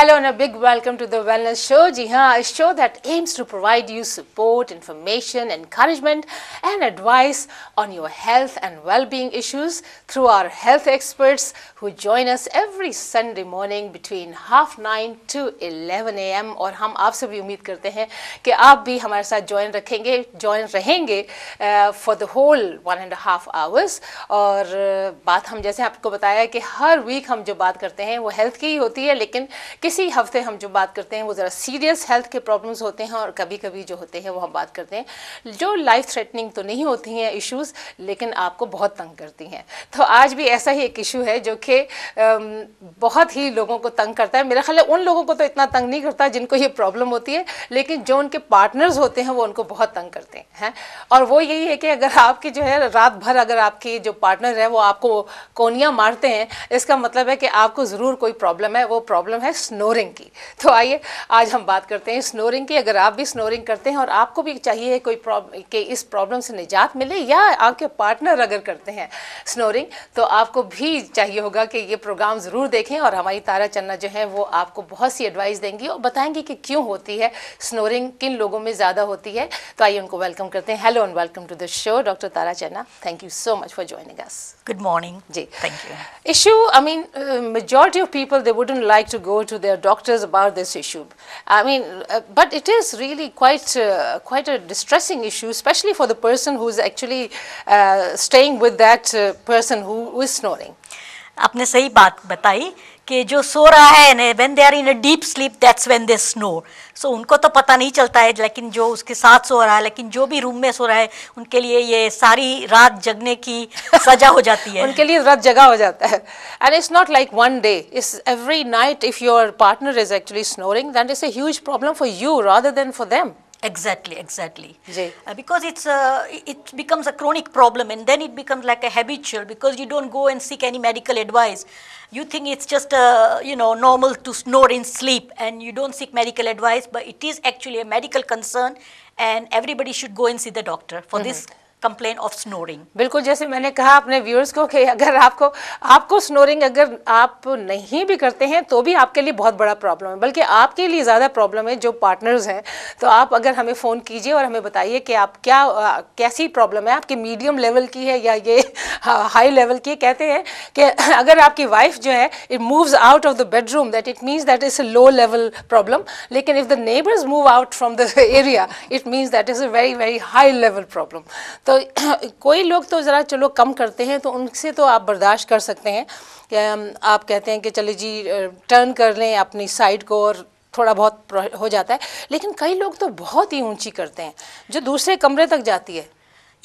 Hello and a big welcome to the Wellness Show. Jiha, a show that aims to provide you support, information, encouragement and advice on your health and well-being issues through our health experts who join us every Sunday morning between half 9 to 11 a.m. और हम आपसे भी उम्मीद करते हैं कि आप भी हमारे साथ ज्वाइन रखेंगे ज्वाइन रहेंगे uh, for the whole one and a half hours. Half hours और uh, बात हम जैसे आपको बताया कि हर वीक हम जो बात करते हैं वो हेल्थ की ही होती है लेकिन किसी हफ्ते हम जो बात करते हैं वो ज़रा सीरियस हेल्थ के प्रॉब्लम्स होते हैं और कभी कभी जो होते हैं वो हम बात करते हैं जो लाइफ थ्रेटनिंग तो नहीं होती हैं इश्यूज़ लेकिन आपको बहुत तंग करती हैं तो आज भी ऐसा ही एक इशू है जो कि बहुत ही लोगों को तंग करता है मेरा ख्याल उन लोगों को तो इतना तंग नहीं करता जिनको ये प्रॉब्लम होती है लेकिन जो उनके पार्टनर्स होते हैं वो उनको बहुत तंग करते हैं और वो यही है कि अगर आपकी जो है रात भर अगर आपकी जो पार्टनर है वो आपको कोनिया मारते हैं इसका मतलब है कि आपको ज़रूर कोई प्रॉब्लम है वो प्रॉब्लम है स्नोरिंग की तो आइए आज हम बात करते हैं स्नोरिंग की अगर आप भी स्नोरिंग करते हैं और आपको भी चाहिए कोई प्रॉब्लम के इस प्रॉब्लम से निजात मिले या आपके पार्टनर अगर करते हैं स्नोरिंग तो आपको भी चाहिए होगा कि ये प्रोग्राम ज़रूर देखें और हमारी तारा चन्ना जो है वो आपको बहुत सी एडवाइस देंगी और बताएंगी कि क्यों होती है स्नोरिंग किन लोगों में ज़्यादा होती है तो आइए उनको वेलकम करते हैं hello and welcome to the show doctor Tara Channa thank you so much for joining us good morning ji thank you issue I mean majority of people they wouldn't like to go to the their doctors about this issue. I mean, uh, but it is really quite uh, quite a distressing issue, especially for the person who is actually uh, staying with that uh, person who, who is snoring. आपने सही बात बताई कि जो सो रहा है when they are in a deep sleep that's when they snore so उनको तो पता नहीं चलता है लेकिन जो उसके साथ सो रहा है लेकिन जो भी रूम में सो रहा है उनके लिए ये सारी रात जगने की सजा हो जाती है उनके लिए रात जगह हो जाता है and it's not like one day it's every night if your partner is actually snoring that is a huge problem for you rather than for them Exactly, exactly. Uh, because it's a, uh, it becomes a chronic problem and then it becomes like a habitual because you don't go and seek any medical advice. You think it's just a, uh, you know, normal to snore in sleep and you don't seek medical advice, but it is actually a medical concern and everybody should go and see the doctor for mm -hmm. this complain of snoring बिल्कुल जैसे मैंने कहा अपने viewers को कि अगर आपको आपको स्नोरिंग अगर आप नहीं भी करते हैं तो भी आपके लिए बहुत बड़ा प्रॉब्लम है बल्कि आपके लिए ज़्यादा प्रॉब्लम है जो पार्टनर्स हैं तो आप अगर हमें फ़ोन कीजिए और हमें बताइए कि आप क्या आ, कैसी प्रॉब्लम है आपकी मीडियम लेवल की है या ये हाई लेवल की है कहते हैं कि अगर आपकी वाइफ जो है it moves out of the bedroom that it means that is a low level problem लेकिन if the neighbours move out from the area it means that is a very very high level problem तो कोई लोग तो ज़रा चलो कम करते हैं तो उनसे तो आप बर्दाश्त कर सकते हैं आप कहते हैं कि चले जी टर्न कर लें अपनी साइड को और थोड़ा बहुत हो जाता है लेकिन कई लोग तो बहुत ही ऊंची करते हैं जो दूसरे कमरे तक जाती है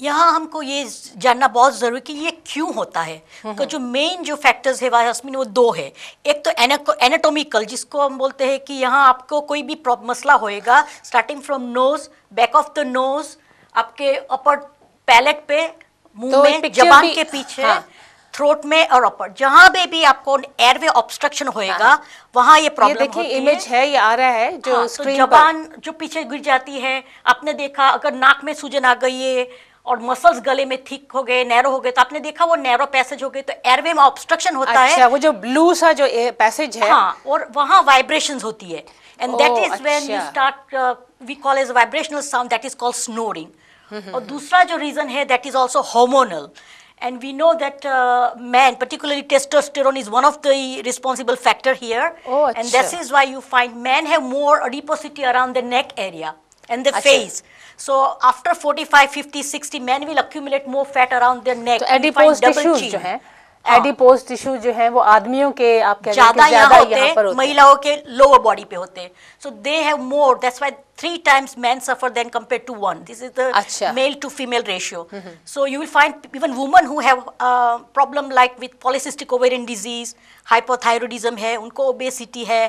यहाँ हमको ये जानना बहुत ज़रूरी कि ये क्यों होता है हम्म। तो जो मेन जो फैक्टर्स है वायरसमिन वो दो है एक तो एनाको एनाटोमिकल जिसको हम बोलते हैं कि यहाँ आपको कोई भी मसला होएगा starting from nose back of the nose आपके अपर पैलेट पे मुंह तो में जबान के पीछे हाँ। थ्रोट में और अपर जहां पे भी आपको एयरवे ऑब्स्ट्रक्शन होएगा हाँ। वहां ये प्रॉब्लम देखिए इमेज है ये आ रहा है जो हाँ, तो जबान जो पीछे गिर जाती है आपने देखा अगर नाक में सूजन आ गई है और मसल्स गले में थिक हो गए नैरो हो गए तो आपने देखा वो नैरो पैसेज हो गए तो एयरवे में ऑब्स्ट्रक्शन होता अच्छा, है वो जो ब्लू सा जो पैसेज है हाँ, और वहाँ वाइब्रेशन होती है and that is when you start we call is vibrational sound that is called snoring और दूसरा जो रीजन है that is also hormonal and we know that man particularly testosterone is one of the responsible factor here and this is why you find man have more adiposity around the neck area and the face so after forty five fifty sixty man will accumulate more fat around the neck and double जो है हाँ। Adipose tissue जो है वो आदमियों के आप कह ज्यादा यहाँ होते हैं महिलाओं के लोअर बॉडी पे होते हैं so they have more that's why three times man suffer then compare to one this is the male to female ratio so you will find even woman who have problem like with polycystic ovarian disease hypothyroidism है उनको obesity है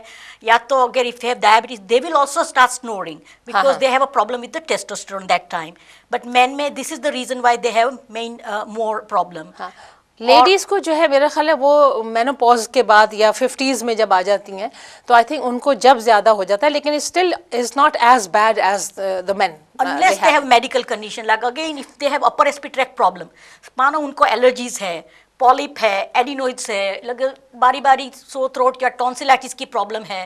या तो अगर if have diabetes they will also start snoring because they have a problem with the testosterone that time but man में this is the reason why they have men more problem ladies को जो है मेरा ख्याल है वो menopause के बाद या फिफ्टीज़ में जब आ जाती हैं तो आई थिंक उनको जब ज़्यादा हो जाता है लेकिन still is not as bad as the man unless they have medical condition like again if they have upper respiratory problem मानो उनको एलर्जीज है पॉलिप है एडिनोइड्स है लगे बारी बारी सो थ्रोट या टॉन्सिलाइटिस की प्रॉब्लम है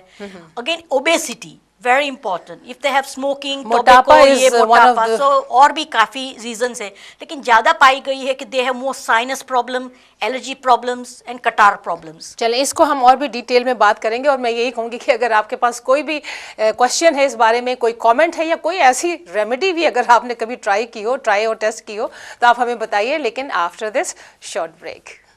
again obesity very important if they have smoking मोटापा ये मोटापा सो और भी काफ़ी रीजंस है लेकिन ज़्यादा पाई गई है कि they have more sinus problem allergy problems and catarrh problems चलें इसको हम और भी डिटेल में बात करेंगे और मैं यही कहूँगी कि अगर आपके पास कोई भी क्वेश्चन है इस बारे में कोई कॉमेंट है या कोई ऐसी रेमेडी भी अगर आपने कभी ट्राई की हो ट्राई और टेस्ट की हो तो आप हमें बताइए लेकिन आफ्टर दिस शॉर्ट ब्रेक